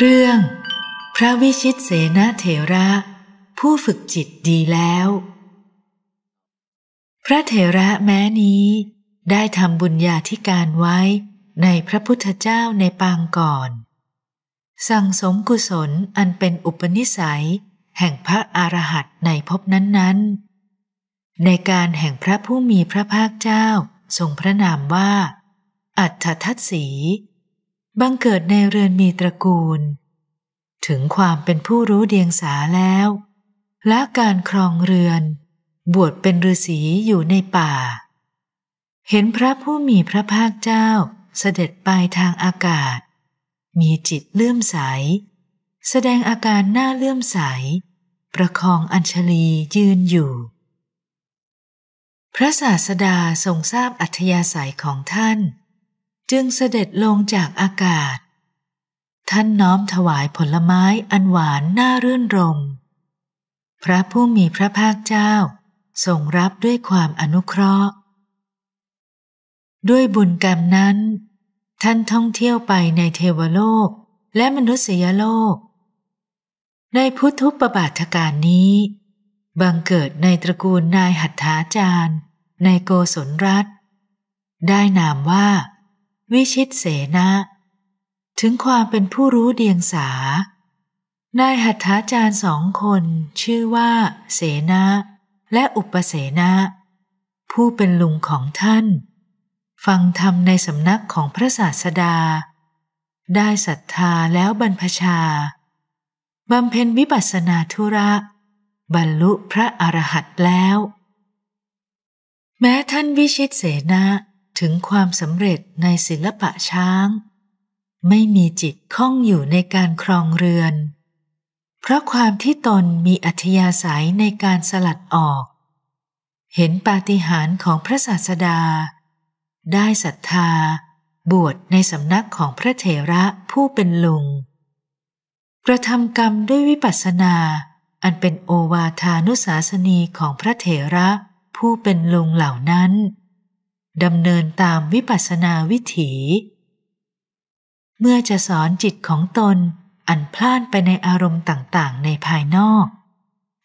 เรื่องพระวิชิตเสนาเถระ ผู้ฝึกจิตดีแล้ว พระเถระแม้นี้ได้ทำบุญญาธิการไว้ในพระพุทธเจ้าในปางก่อน สั่งสมกุศลอันเป็นอุปนิสัยแห่งพระอรหันต์ในภพนั้นๆ ในการแห่งพระผู้มีพระภาคเจ้าทรงพระนามว่า อัฏฐทัตสีบังเกิดในเรือนมีตระกูล ถึงความเป็นผู้รู้เดียงสาแล้ว และการครองเรือน บวชเป็นฤาษีอยู่ในป่า เห็นพระผู้มีพระภาคเจ้าเสด็จไปทางอากาศ มีจิตเลื่อมใส แสดงอาการหน้าเลื่อมใส ประคองอัญชลียืนอยู่ พระศาสดาทรงทราบอัธยาศัยของท่านจึงเสด็จลงจากอากาศ ท่านน้อมถวายผลไม้อันหวานน่ารื่นรมพระผู้มีพระภาคเจ้าทรงรับด้วยความอนุเคราะห์ ด้วยบุญกรรมนั้น ท่านท่องเที่ยวไปในเทวโลกและมนุษยโลก ในพุทธุปบาทการนี้ บังเกิดในตระกูลนายหัตถาจารย์ ในโกศลรัฐ ได้นามว่าวิชิตเสนาถึงความเป็นผู้รู้เดียงสา นายหัตถาจารย์สองคนชื่อว่าเสนาและอุปเสนาผู้เป็นลุงของท่าน ฟังธรรมในสำนักของพระศาสดา ได้ศรัทธาแล้วบรรพชา บำเพ็ญวิปัสสนาธุระ บรรลุพระอรหันต์แล้ว แม้ท่านวิชิตเสนาถึงความสำเร็จในศิลปะช้าง ไม่มีจิตข้องอยู่ในการครองเรือน เพราะความที่ตนมีอัธยาศัยในการสลัดออก เห็นปาฏิหาริย์ของพระศาสดา ได้ศรัทธาบวชในสำนักของพระเถระผู้เป็นลุงกระทำกรรมด้วยวิปัสสนาอันเป็นโอวาทานุสาสนีของพระเถระผู้เป็นลุงเหล่านั้นดำเนินตามวิปัสสนาวิถี เมื่อจะสอนจิตของตนอันพลานไปในอารมณ์ต่างๆ ในภายนอก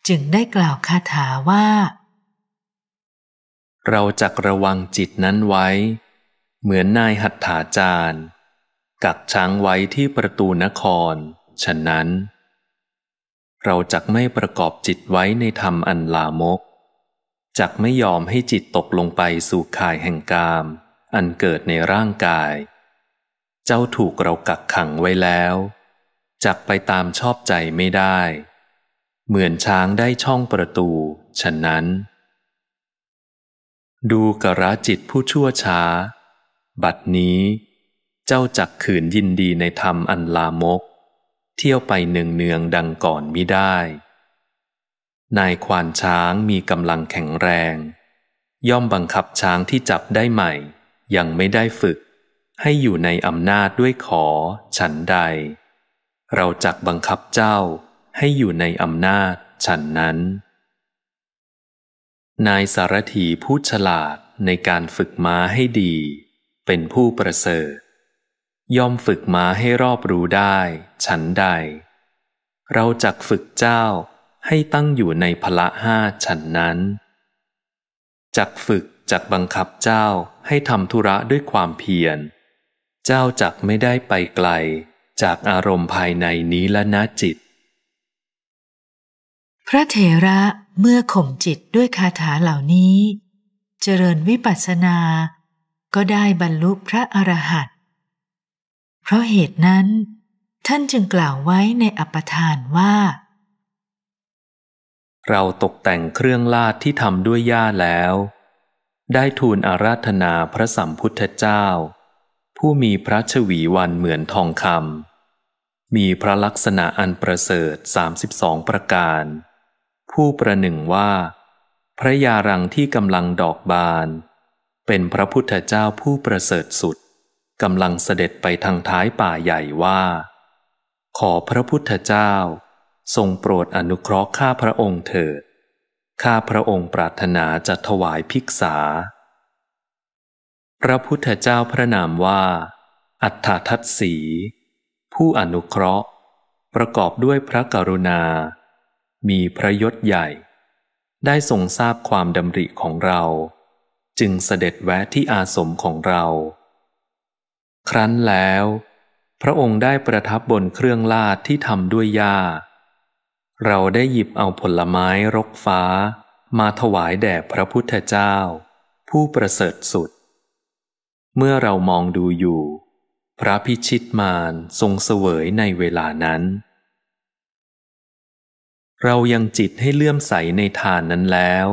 จึงได้กล่าวคาถาว่า เราจักระวังจิตนั้นไว้ เหมือนนายหัตถาจารย์กักช้างไว้ที่ประตูนคร ฉะนั้น เราจักไม่ประกอบจิตไว้ในธรรมอันลามกจักไม่ยอมให้จิตตกลงไปสู่ข่ายแห่งกาม อันเกิดในร่างกาย เจ้าถูกเรากักขังไว้แล้ว จักไปตามชอบใจไม่ได้ เหมือนช้างได้ช่องประตู ฉะนั้น ดูกระจิตผู้ชั่วช้า บัดนี้ เจ้าจักขืนยินดีในธรรมอันลามก เที่ยวไปเนืองเนืองดังก่อนมิได้นายควานช้างมีกำลังแข็งแรง ย่อมบังคับช้างที่จับได้ใหม่ ยังไม่ได้ฝึก ให้อยู่ในอำนาจด้วยขอ ฉันใด เราจักบังคับเจ้าให้อยู่ในอำนาจฉันนั้น นายสารถีผู้ฉลาดในการฝึกม้าให้ดี เป็นผู้ประเสริฐย่อมฝึกม้าให้รอบรู้ได้ ฉันใด เราจักฝึกเจ้าให้ตั้งอยู่ในพละห้าฉันนั้น จักฝึกจักบังคับเจ้าให้ทำธุระด้วยความเพียรเจ้าจักไม่ได้ไปไกล จากอารมณ์ภายในนี้และนะจิต พระเถระเมื่อข่มจิตด้วยคาถาเหล่านี้ เจริญวิปัสสนาก็ได้บรรลุพระอรหันต์เพราะเหตุนั้น ท่านจึงกล่าวไว้ในอัปทานว่าเราตกแต่งเครื่องลาดที่ทำด้วยหญ้าแล้ว ได้ทูลอาราธนาพระสัมพุทธเจ้า ผู้มีพระชวีวันเหมือนทองคำมีพระลักษณะอันประเสริฐ 32 ประการ ผู้ประหนึ่งว่า พระยารังที่กำลังดอกบาน เป็นพระพุทธเจ้าผู้ประเสริฐสุดกำลังเสด็จไปทางท้ายป่าใหญ่ว่า ขอพระพุทธเจ้าทรงโปรดอนุเคราะห์ข้าพระองค์เถิด ข้าพระองค์ปรารถนาจะถวายภิกษา พระพุทธเจ้าพระนามว่า อัฏฐทัตสีผู้อนุเคราะห์ประกอบด้วยพระกรุณา มีพระยศใหญ่ ได้ทรงทราบความดำริของเรา จึงเสด็จแวะที่อาสมของเรา ครั้นแล้วพระองค์ได้ประทับบนเครื่องลาดที่ทำด้วยยา้าเราได้หยิบเอาผลไม้รกฟ้า มาถวายแด่พระพุทธเจ้า ผู้ประเสริฐสุด เมื่อเรามองดูอยู่ พระพิชิตมาร ทรงเสวยในเวลานั้น เรายังจิตให้เลื่อมใสในทานนั้นแล้ว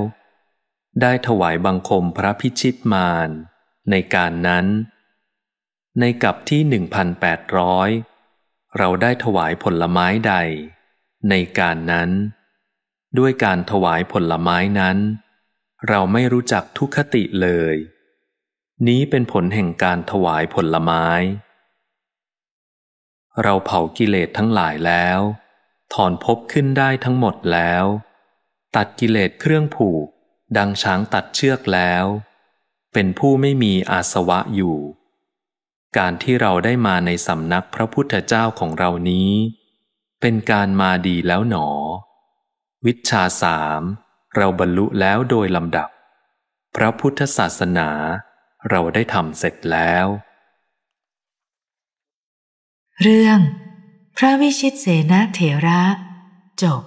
ได้ถวายบังคมพระพิชิตมาร ในการนั้น ในกับที่ 1800 เราได้ถวายผลไม้ใดในการนั้น ด้วยการถวายผลไม้นั้น เราไม่รู้จักทุคติเลย นี้เป็นผลแห่งการถวายผลไม้ เราเผากิเลสทั้งหลายแล้ว ถอนภพขึ้นได้ทั้งหมดแล้ว ตัดกิเลสเครื่องผูกดังช้างตัดเชือกแล้ว เป็นผู้ไม่มีอาสวะอยู่ การที่เราได้มาในสำนักพระพุทธเจ้าของเรานี้เป็นการมาดีแล้วหนอ วิชาสามเราบรรลุแล้วโดยลำดับ พระพุทธศาสนาเราได้ทำเสร็จแล้ว เรื่อง พระวิชิตเสนาเถระจบ